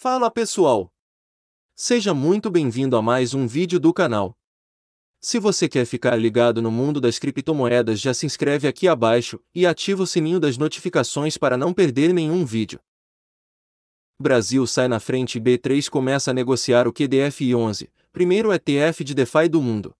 Fala pessoal! Seja muito bem-vindo a mais um vídeo do canal. Se você quer ficar ligado no mundo das criptomoedas já se inscreve aqui abaixo e ativa o sininho das notificações para não perder nenhum vídeo. Brasil sai na frente e B3 começa a negociar o QDFI11, primeiro ETF de DeFi do mundo.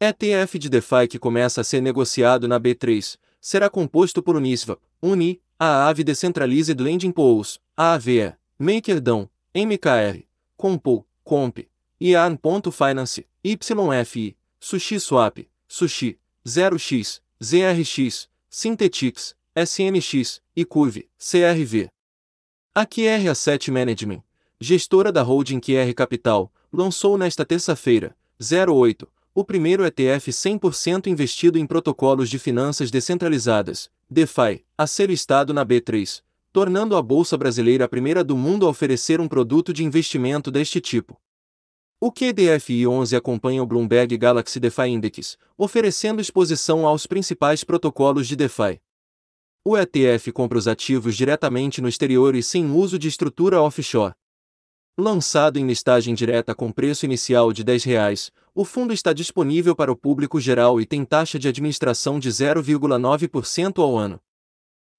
ETF de DeFi que começa a ser negociado na B3 será composto por Uniswap, Uni, a Aave Decentralized Lending Pools, AAVE, MakerDAO MKR, Compo, Comp, IAN.Finance, YFI, SushiSwap, Sushi, 0x, ZRX, Synthetix, SMX, Curve CRV. A QR Asset Management, gestora da holding QR Capital, lançou nesta terça-feira, 08, o primeiro ETF 100% investido em protocolos de finanças descentralizadas, DeFi, a ser listado na B3, tornando a Bolsa Brasileira a primeira do mundo a oferecer um produto de investimento deste tipo. O QDFI 11 acompanha o Bloomberg Galaxy DeFi Index, oferecendo exposição aos principais protocolos de DeFi. O ETF compra os ativos diretamente no exterior e sem uso de estrutura offshore. Lançado em listagem direta com preço inicial de R$ 10,00, o fundo está disponível para o público geral e tem taxa de administração de 0,9% ao ano.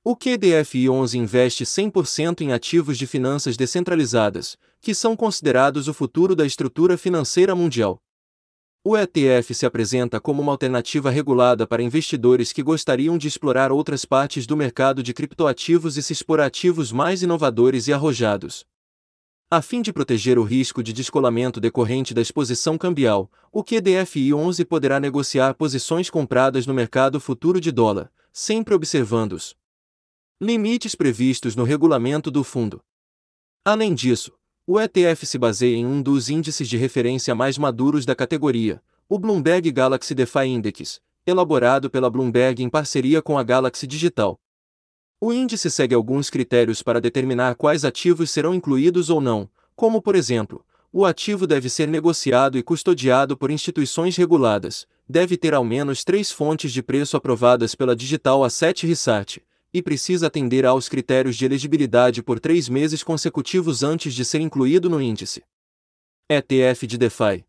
O QDFI 11 investe 100% em ativos de finanças descentralizadas, que são considerados o futuro da estrutura financeira mundial. O ETF se apresenta como uma alternativa regulada para investidores que gostariam de explorar outras partes do mercado de criptoativos e se expor ativos mais inovadores e arrojados. A fim de proteger o risco de descolamento decorrente da exposição cambial, o QDFI 11 poderá negociar posições compradas no mercado futuro de dólar, sempre observando-os limites previstos no regulamento do fundo. Além disso, o ETF se baseia em um dos índices de referência mais maduros da categoria, o Bloomberg Galaxy DeFi Index, elaborado pela Bloomberg em parceria com a Galaxy Digital. O índice segue alguns critérios para determinar quais ativos serão incluídos ou não, como, por exemplo, o ativo deve ser negociado e custodiado por instituições reguladas, deve ter ao menos três fontes de preço aprovadas pela Digital Asset Research, e precisa atender aos critérios de elegibilidade por três meses consecutivos antes de ser incluído no índice. ETF de DeFi.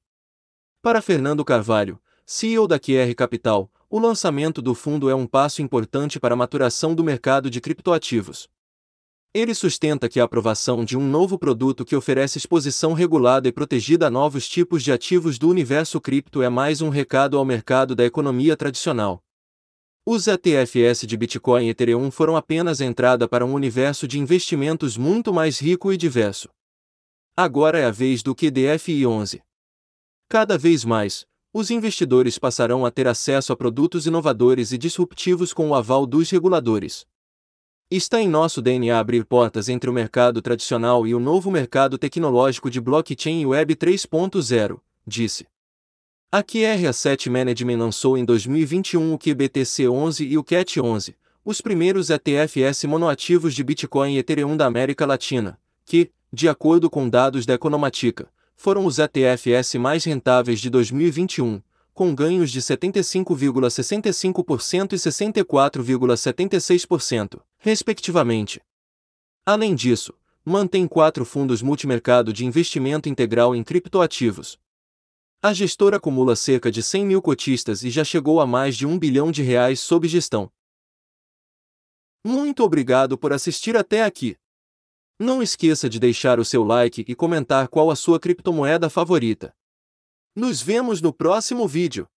Para Fernando Carvalho, CEO da QR Capital, o lançamento do fundo é um passo importante para a maturação do mercado de criptoativos. Ele sustenta que a aprovação de um novo produto que oferece exposição regulada e protegida a novos tipos de ativos do universo cripto é mais um recado ao mercado da economia tradicional. Os ETFs de Bitcoin e Ethereum foram apenas entrada para um universo de investimentos muito mais rico e diverso. Agora é a vez do QDFI 11. Cada vez mais, os investidores passarão a ter acesso a produtos inovadores e disruptivos com o aval dos reguladores. Está em nosso DNA abrir portas entre o mercado tradicional e o novo mercado tecnológico de blockchain e Web 3.0, disse. A QR Asset Management lançou em 2021 o QBTC 11 e o CAT 11, os primeiros ETFs monoativos de Bitcoin e Ethereum da América Latina, que, de acordo com dados da Economatica, foram os ETFs mais rentáveis de 2021, com ganhos de 75,65% e 64,76%, respectivamente. Além disso, mantém quatro fundos multimercado de investimento integral em criptoativos, a gestora acumula cerca de 100 mil cotistas e já chegou a mais de um bilhão de reais sob gestão. Muito obrigado por assistir até aqui. Não esqueça de deixar o seu like e comentar qual a sua criptomoeda favorita. Nos vemos no próximo vídeo.